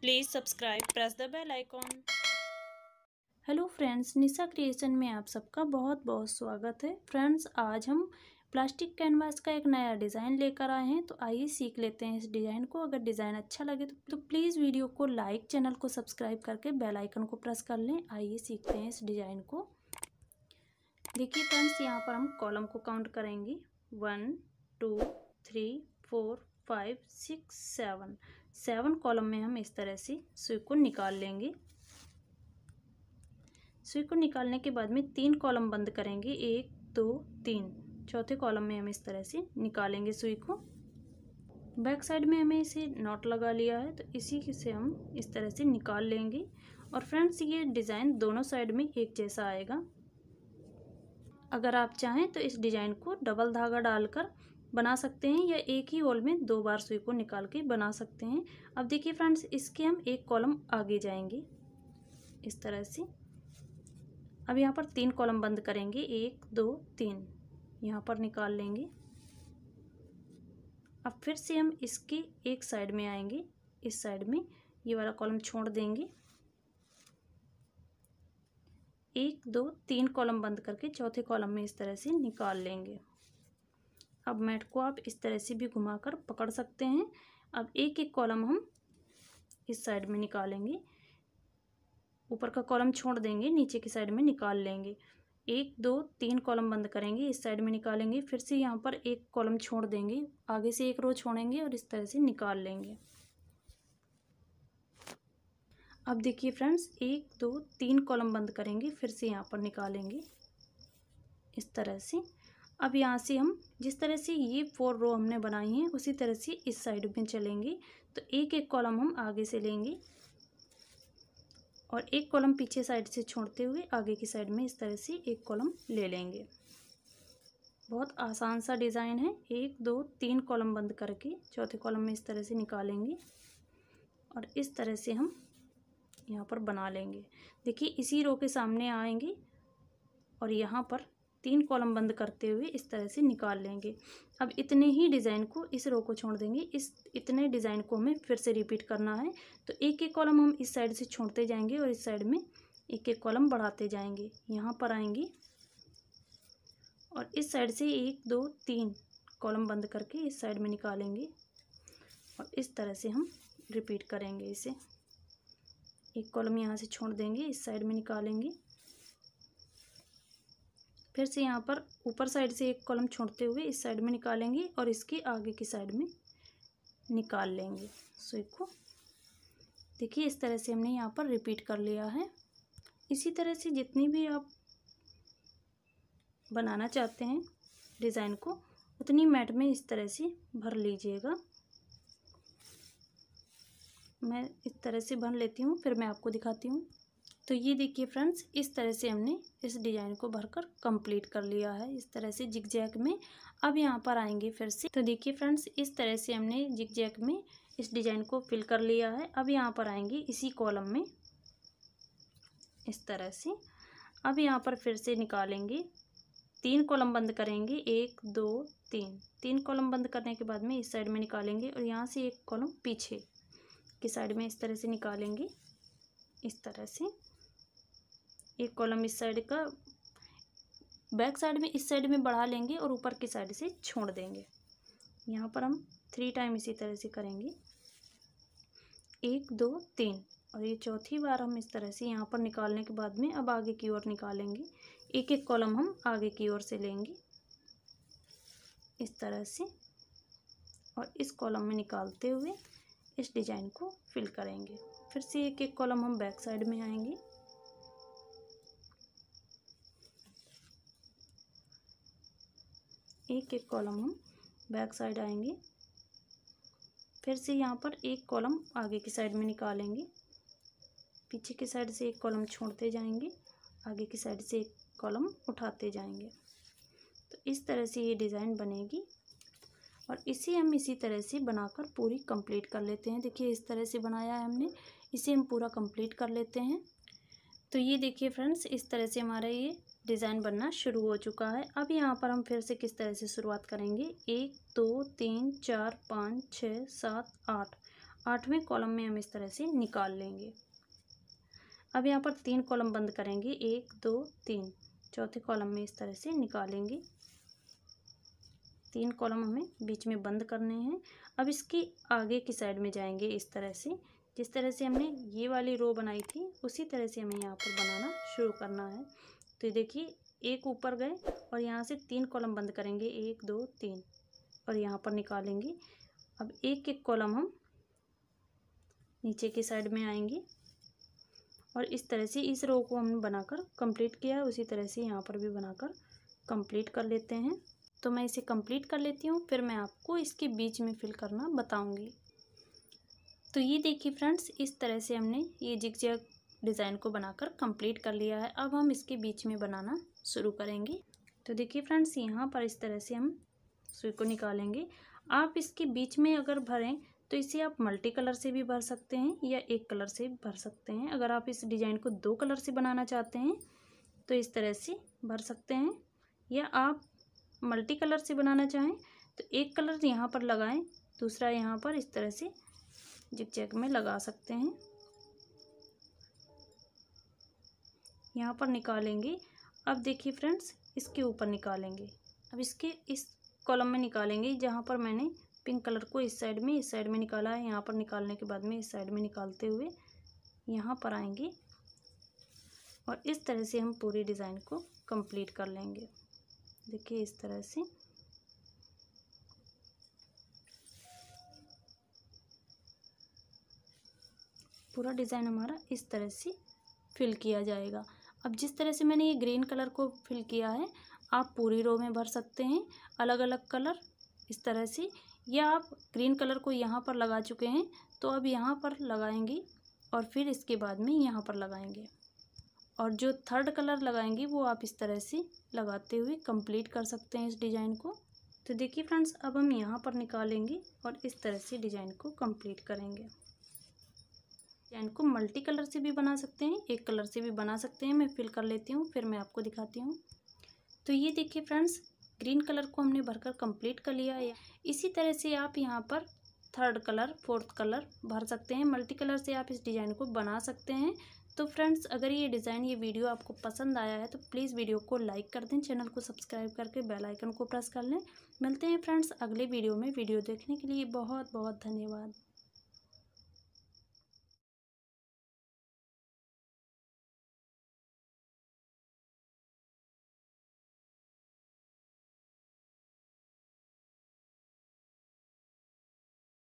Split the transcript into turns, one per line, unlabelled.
please subscribe press the bell icon hello friends Nisha creation में आप सबका बहुत बहुत स्वागत है फ्रेंड्स आज हम प्लास्टिक कैनवास का एक नया डिज़ाइन लेकर आए हैं तो आइए सीख लेते हैं इस डिज़ाइन को अगर डिज़ाइन अच्छा लगे तो, तो प्लीज़ वीडियो को लाइक चैनल को सब्सक्राइब करके बेल आइकन को प्रेस कर लें आइए सीखते हैं इस डिज़ाइन को देखिए फ्रेंड्स यहाँ पर हम कॉलम को काउंट करेंगे one two three four five six seven seven column में हम इस तरह से सुई को निकाल लेंगे सुई को निकालने के बाद में तीन कॉलम बंद करेंगे एक दो तीन चौथे कॉलम में हम इस तरह से निकालेंगे सुई को बैक साइड में हमें इसे नॉट लगा लिया है तो इसी से हम इस तरह से निकाल लेंगे और फ्रेंड्स ये डिज़ाइन दोनों साइड में एक जैसा आएगा अगर आप चाहें तो इस डिज़ाइन को डबल धागा डालकर बना सकते हैं या एक ही होल में दो बार सुई को निकाल के बना सकते हैं अब देखिए फ्रेंड्स इसके हम एक कॉलम आगे जाएंगे इस तरह से अब यहाँ पर तीन कॉलम बंद करेंगे एक दो तीन यहाँ पर निकाल लेंगे अब फिर से हम इसके एक साइड में आएंगे इस साइड में ये वाला कॉलम छोड़ देंगे एक दो तीन कॉलम बंद करके चौथे कॉलम में इस तरह से निकाल लेंगे अब मैट को आप इस तरह से भी घुमाकर पकड़ सकते हैं अब एक एक कॉलम हम इस साइड में निकालेंगे ऊपर का कॉलम छोड़ देंगे नीचे की साइड में निकाल लेंगे एक दो तीन कॉलम बंद करेंगे इस साइड में निकालेंगे फिर से यहाँ पर एक कॉलम छोड़ देंगे आगे से एक रो छोड़ेंगे और इस तरह से निकाल लेंगे अब देखिए फ्रेंड्स एक दो तीन कॉलम बंद करेंगे फिर से यहाँ पर निकालेंगे इस तरह से अब यहाँ से हम जिस तरह से ये फोर रो हमने बनाई हैं उसी तरह से इस साइड में चलेंगे तो एक एक कॉलम हम आगे से लेंगे और एक कॉलम पीछे साइड से छोड़ते हुए आगे की साइड में इस तरह से एक कॉलम ले लेंगे बहुत आसान सा डिज़ाइन है एक दो तीन कॉलम बंद करके चौथे कॉलम में इस तरह से निकालेंगे और इस तरह से हम यहाँ पर बना लेंगे देखिए इसी रो के सामने आएंगे और यहाँ पर तीन कॉलम बंद करते हुए इस तरह से निकाल लेंगे अब इतने ही डिज़ाइन को इस रो को छोड़ देंगे इस इतने डिज़ाइन को हमें फिर से रिपीट करना है तो एक एक कॉलम हम इस साइड से छोड़ते जाएंगे और इस साइड में एक एक कॉलम बढ़ाते जाएंगे यहाँ पर आएंगे और इस साइड से एक दो तीन कॉलम बंद करके इस साइड में निकालेंगे और इस तरह से हम रिपीट करेंगे इसे एक कॉलम यहाँ से छोड़ देंगे इस साइड में निकालेंगे फिर से यहाँ पर ऊपर साइड से एक कॉलम छोड़ते हुए इस साइड में निकालेंगे और इसके आगे की साइड में निकाल लेंगे सुई को देखिए इस तरह से हमने यहाँ पर रिपीट कर लिया है इसी तरह से जितनी भी आप बनाना चाहते हैं डिज़ाइन को उतनी मैट में इस तरह से भर लीजिएगा मैं इस तरह से भर लेती हूँ फिर मैं आपको दिखाती हूँ तो ये देखिए फ्रेंड्स इस तरह से हमने इस डिज़ाइन को भरकर कंप्लीट कर लिया है इस तरह से जिग जैक में अब यहाँ पर आएंगे फिर से तो देखिए फ्रेंड्स इस तरह से हमने जिग जैक में इस डिज़ाइन को फिल कर लिया है अब यहाँ पर आएंगे इसी कॉलम में इस तरह से अब यहाँ पर फिर से निकालेंगे तीन कॉलम बंद करेंगे एक दो तीन तीन कॉलम बंद करने के बाद में इस साइड में निकालेंगे और यहाँ से एक कॉलम पीछे की साइड में इस तरह से निकालेंगे इस तरह से एक कॉलम इस साइड का बैक साइड में इस साइड में बढ़ा लेंगे और ऊपर की साइड से छोड़ देंगे यहाँ पर हम थ्री टाइम इसी तरह से करेंगे एक दो तीन और ये चौथी बार हम इस तरह से यहाँ पर निकालने के बाद में अब आगे की ओर निकालेंगे एक एक कॉलम हम आगे की ओर से लेंगे इस तरह से और इस कॉलम में निकालते हुए इस डिज़ाइन को फिल करेंगे फिर से एक एक कॉलम हम बैक साइड में आएंगे एक एक कॉलम हम बैक साइड आएंगे फिर से यहाँ पर एक कॉलम आगे की साइड में निकालेंगे पीछे की साइड से एक कॉलम छोड़ते जाएंगे आगे की साइड से एक कॉलम उठाते जाएंगे तो इस तरह से ये डिज़ाइन बनेगी और इसे हम इसी तरह से बनाकर पूरी कंप्लीट कर लेते हैं देखिए इस तरह से बनाया है हमने इसे हम पूरा कंप्लीट कर लेते हैं तो ये देखिए फ्रेंड्स इस तरह से हमारा ये डिज़ाइन बनना शुरू हो चुका है अब यहाँ पर हम फिर से किस तरह से शुरुआत करेंगे एक दो तीन चार पाँच छः सात आठ आठवें कॉलम में हम इस तरह से निकाल लेंगे अब यहाँ पर तीन कॉलम बंद करेंगे एक दो तीन चौथे कॉलम में इस तरह से निकालेंगे तीन कॉलम हमें बीच में बंद करने हैं अब इसके आगे की साइड में जाएंगे इस तरह से जिस तरह से हमने ये वाली रो बनाई थी उसी तरह से हमें यहाँ पर बनाना शुरू करना है तो ये देखिए एक ऊपर गए और यहाँ से तीन कॉलम बंद करेंगे एक दो तीन और यहाँ पर निकालेंगे अब एक एक कॉलम हम नीचे की साइड में आएंगे और इस तरह से इस रो को हमने बनाकर कंप्लीट किया है उसी तरह से यहाँ पर भी बनाकर कंप्लीट कर लेते हैं तो मैं इसे कंप्लीट कर लेती हूँ फिर मैं आपको इसके बीच में फिल करना बताऊँगी तो ये देखिए फ्रेंड्स इस तरह से हमने ये जिग जैग डिज़ाइन को बनाकर कंप्लीट कर लिया है अब हम इसके बीच में बनाना शुरू करेंगे तो देखिए फ्रेंड्स यहाँ पर इस तरह से हम सुई को निकालेंगे आप इसके बीच में अगर भरें तो इसे आप मल्टी कलर से भी भर सकते हैं या एक कलर से भर सकते हैं अगर आप इस डिज़ाइन को दो कलर से बनाना चाहते हैं तो इस तरह से भर सकते हैं या आप मल्टी कलर से बनाना चाहें तो एक कलर यहाँ पर लगाएं दूसरा यहाँ पर इस तरह से जिक में लगा सकते हैं यहाँ पर निकालेंगे अब देखिए फ्रेंड्स इसके ऊपर निकालेंगे अब इसके इस कॉलम में निकालेंगे जहाँ पर मैंने पिंक कलर को इस साइड में इस साइड में निकाला है यहाँ पर निकालने के बाद में इस साइड में निकालते हुए यहाँ पर आएंगे और इस तरह से हम पूरी डिज़ाइन को कंप्लीट कर लेंगे देखिए इस तरह से पूरा डिज़ाइन हमारा इस तरह से फिल किया जाएगा अब जिस तरह से मैंने ये ग्रीन कलर को फिल किया है आप पूरी रो में भर सकते हैं अलग अलग कलर इस तरह से या आप ग्रीन कलर को यहाँ पर लगा चुके हैं तो अब यहाँ पर लगाएंगे और फिर इसके बाद में यहाँ पर लगाएंगे और जो थर्ड कलर लगाएंगे वो आप इस तरह से लगाते हुए कंप्लीट कर सकते हैं इस डिज़ाइन को तो देखिए फ्रेंड्स अब हम यहाँ पर निकालेंगे और इस तरह से डिज़ाइन को कंप्लीट करेंगे चैन को मल्टी कलर से भी बना सकते हैं एक कलर से भी बना सकते हैं मैं फिल कर लेती हूँ फिर मैं आपको दिखाती हूँ तो ये देखिए फ्रेंड्स ग्रीन कलर को हमने भरकर कंप्लीट कर लिया है इसी तरह से आप यहाँ पर थर्ड कलर फोर्थ कलर भर सकते हैं मल्टी कलर से आप इस डिज़ाइन को बना सकते हैं तो फ्रेंड्स अगर ये डिज़ाइन ये वीडियो आपको पसंद आया है तो प्लीज़ वीडियो को लाइक कर दें चैनल को सब्सक्राइब करके बेल आइकन को प्रेस कर लें मिलते हैं फ्रेंड्स अगले वीडियो में वीडियो देखने के लिए बहुत बहुत धन्यवाद